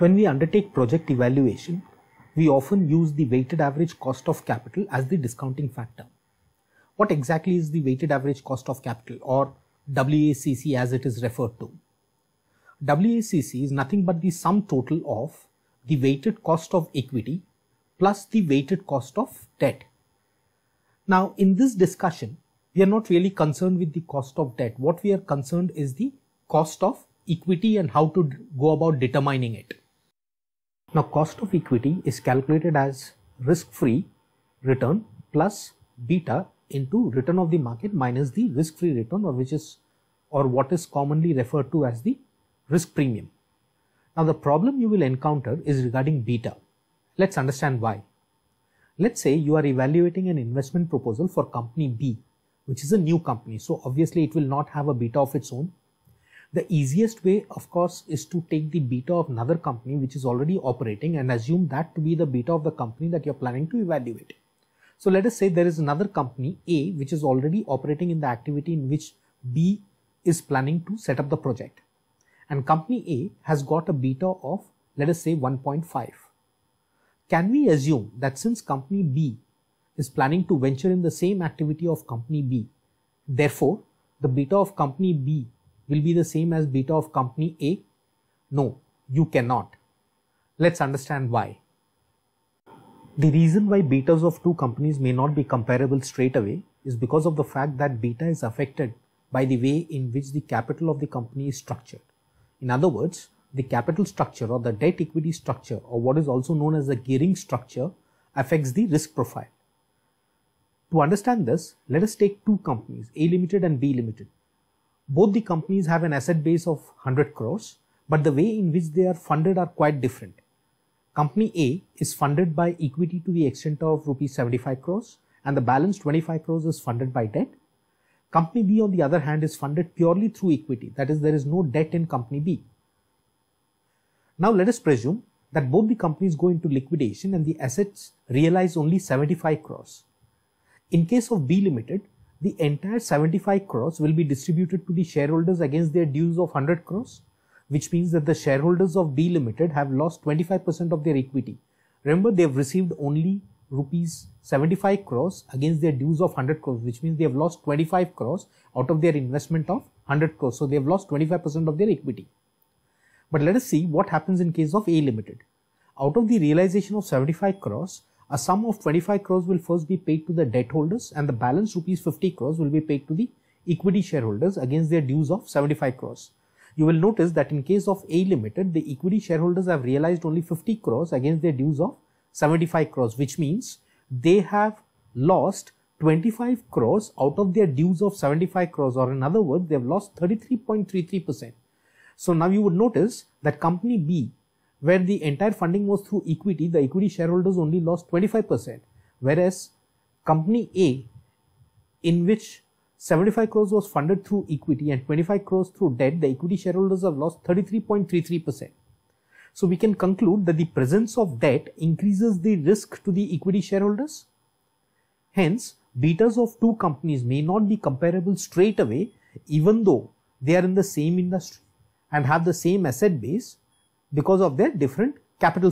When we undertake project evaluation, we often use the weighted average cost of capital as the discounting factor. What exactly is the weighted average cost of capital or WACC as it is referred to? WACC is nothing but the sum total of the weighted cost of equity plus the weighted cost of debt. Now in this discussion, we are not really concerned with the cost of debt. What we are concerned is the cost of equity and how to go about determining it. Now cost of equity is calculated as risk-free return plus beta into return of the market minus the risk-free return or which is or what is commonly referred to as the risk premium. Now the problem you will encounter is regarding beta. Let's understand why. Let's say you are evaluating an investment proposal for company B which is a new company. So obviously it will not have a beta of its own the easiest way, of course, is to take the beta of another company which is already operating and assume that to be the beta of the company that you're planning to evaluate. So let us say there is another company A which is already operating in the activity in which B is planning to set up the project. And company A has got a beta of let us say 1.5. Can we assume that since company B is planning to venture in the same activity of company B, therefore the beta of company B will be the same as beta of company A? No, you cannot. Let's understand why. The reason why betas of two companies may not be comparable straight away is because of the fact that beta is affected by the way in which the capital of the company is structured. In other words, the capital structure or the debt equity structure or what is also known as the gearing structure affects the risk profile. To understand this, let us take two companies, A Limited and B Limited both the companies have an asset base of 100 crores, but the way in which they are funded are quite different. Company A is funded by equity to the extent of rupees 75 crores and the balance 25 crores is funded by debt. Company B on the other hand is funded purely through equity, that is there is no debt in company B. Now let us presume that both the companies go into liquidation and the assets realize only 75 crores. In case of B Limited, the entire 75 crores will be distributed to the shareholders against their dues of 100 crores, which means that the shareholders of B Limited have lost 25% of their equity. Remember, they've received only rupees 75 crores against their dues of 100 crores, which means they have lost 25 crores out of their investment of 100 crores. So they have lost 25% of their equity. But let us see what happens in case of A Limited. Out of the realization of 75 crores, a sum of 25 crores will first be paid to the debt holders and the balance rupees 50 crores will be paid to the equity shareholders against their dues of 75 crores. You will notice that in case of A Limited, the equity shareholders have realized only 50 crores against their dues of 75 crores, which means they have lost 25 crores out of their dues of 75 crores or in other words, they have lost 33.33%. So now you would notice that company B where the entire funding was through equity, the equity shareholders only lost 25%, whereas company A, in which 75 crores was funded through equity and 25 crores through debt, the equity shareholders have lost 33.33%. So we can conclude that the presence of debt increases the risk to the equity shareholders. Hence, betas of two companies may not be comparable straight away, even though they are in the same industry and have the same asset base, because of their different capital.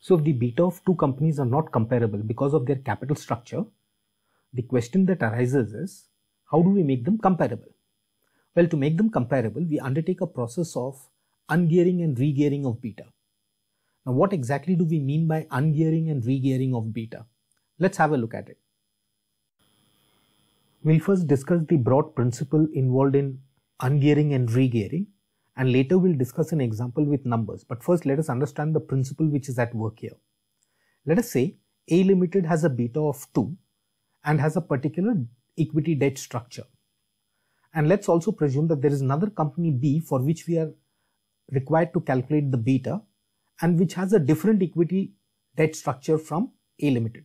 So if the beta of two companies are not comparable because of their capital structure, the question that arises is how do we make them comparable? Well, to make them comparable, we undertake a process of ungearing and regearing of beta. Now, what exactly do we mean by ungearing and regearing of beta? Let's have a look at it. We'll first discuss the broad principle involved in ungearing and regearing and later we'll discuss an example with numbers. But first let us understand the principle which is at work here. Let us say A limited has a beta of 2 and has a particular equity debt structure. And let's also presume that there is another company B for which we are required to calculate the beta and which has a different equity debt structure from A limited.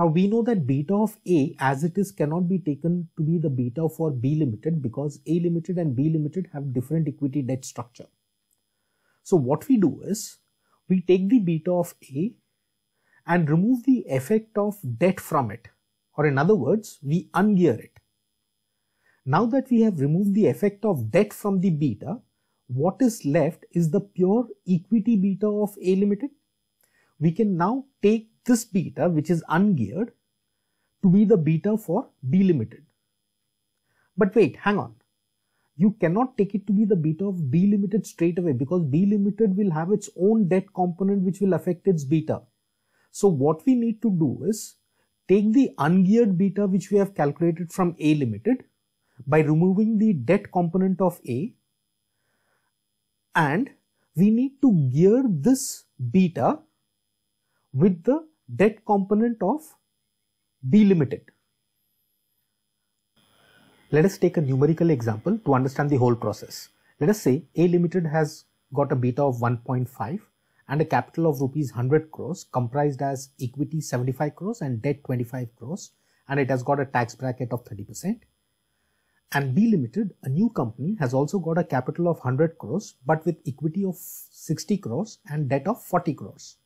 Now we know that beta of A as it is cannot be taken to be the beta for B limited because A limited and B limited have different equity debt structure. So what we do is we take the beta of A and remove the effect of debt from it or in other words we ungear it. Now that we have removed the effect of debt from the beta what is left is the pure equity beta of A limited. We can now take this beta which is ungeared to be the beta for B limited. But wait, hang on. You cannot take it to be the beta of B limited straight away because B limited will have its own debt component which will affect its beta. So what we need to do is take the ungeared beta which we have calculated from A limited by removing the debt component of A and we need to gear this beta with the debt component of B limited. Let us take a numerical example to understand the whole process. Let us say A limited has got a beta of 1.5 and a capital of rupees 100 crores comprised as equity 75 crores and debt 25 crores and it has got a tax bracket of 30%. And B Limited, a new company, has also got a capital of 100 crores but with equity of 60 crores and debt of 40 crores.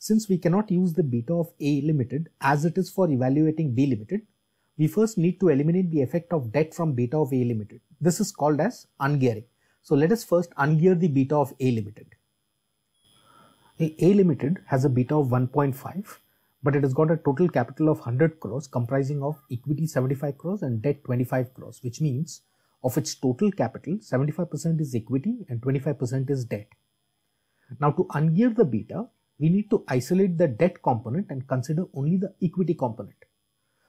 Since we cannot use the beta of A limited as it is for evaluating B limited, we first need to eliminate the effect of debt from beta of A limited. This is called as ungearing. So let us first ungear the beta of A limited. A limited has a beta of 1.5 but it has got a total capital of 100 crores comprising of equity 75 crores and debt 25 crores which means of its total capital 75% is equity and 25% is debt. Now to ungear the beta we need to isolate the debt component and consider only the equity component.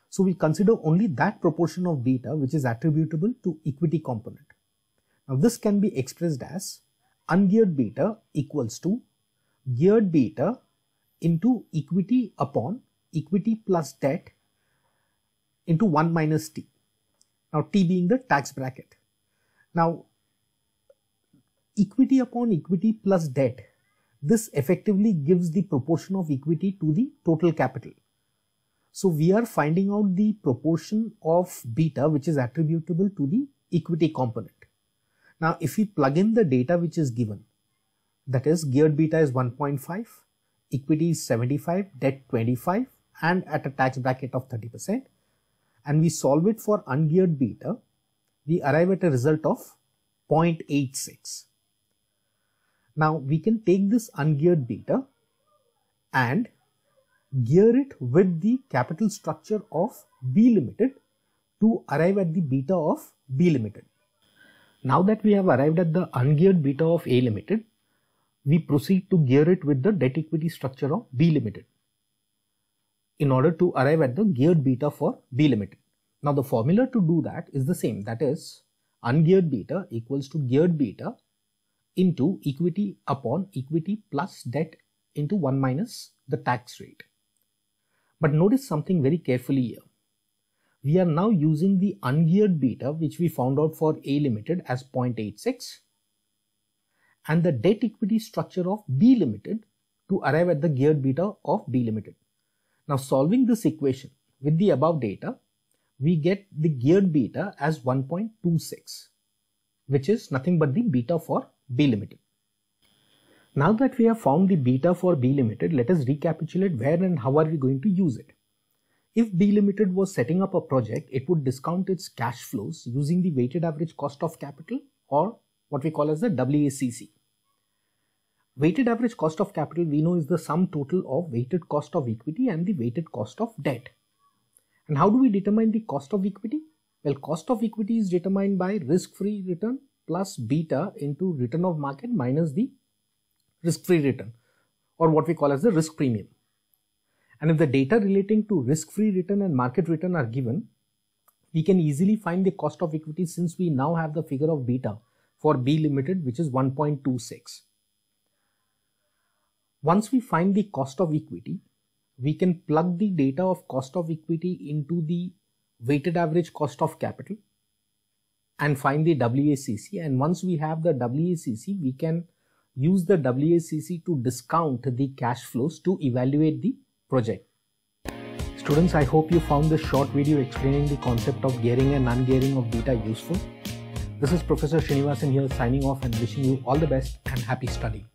So we consider only that proportion of beta which is attributable to equity component. Now this can be expressed as ungeared beta equals to geared beta into equity upon equity plus debt into 1 minus t. Now t being the tax bracket. Now equity upon equity plus debt this effectively gives the proportion of equity to the total capital. So we are finding out the proportion of beta which is attributable to the equity component. Now if we plug in the data which is given, that is geared beta is 1.5, equity is 75, debt 25 and at a tax bracket of 30% and we solve it for ungeared beta, we arrive at a result of 0.86. Now we can take this ungeared beta and gear it with the capital structure of B limited to arrive at the beta of B limited. Now that we have arrived at the ungeared beta of A limited, we proceed to gear it with the debt equity structure of B limited in order to arrive at the geared beta for B limited. Now the formula to do that is the same that is ungeared beta equals to geared beta into equity upon equity plus debt into 1 minus the tax rate. But notice something very carefully here. We are now using the ungeared beta which we found out for A limited as 0.86 and the debt equity structure of B limited to arrive at the geared beta of B limited. Now solving this equation with the above data, we get the geared beta as 1.26 which is nothing but the beta for B limited. Now that we have found the beta for B limited, let us recapitulate where and how are we going to use it. If B limited was setting up a project, it would discount its cash flows using the weighted average cost of capital or what we call as the WACC. Weighted average cost of capital we know is the sum total of weighted cost of equity and the weighted cost of debt. And how do we determine the cost of equity? Well, cost of equity is determined by risk-free return plus beta into return of market minus the risk-free return or what we call as the risk premium. And if the data relating to risk-free return and market return are given, we can easily find the cost of equity since we now have the figure of beta for B limited which is 1.26. Once we find the cost of equity, we can plug the data of cost of equity into the weighted average cost of capital and find the WACC. And once we have the WACC, we can use the WACC to discount the cash flows to evaluate the project. Students, I hope you found this short video explaining the concept of gearing and ungearing of data useful. This is Professor Srinivasan here signing off and wishing you all the best and happy study.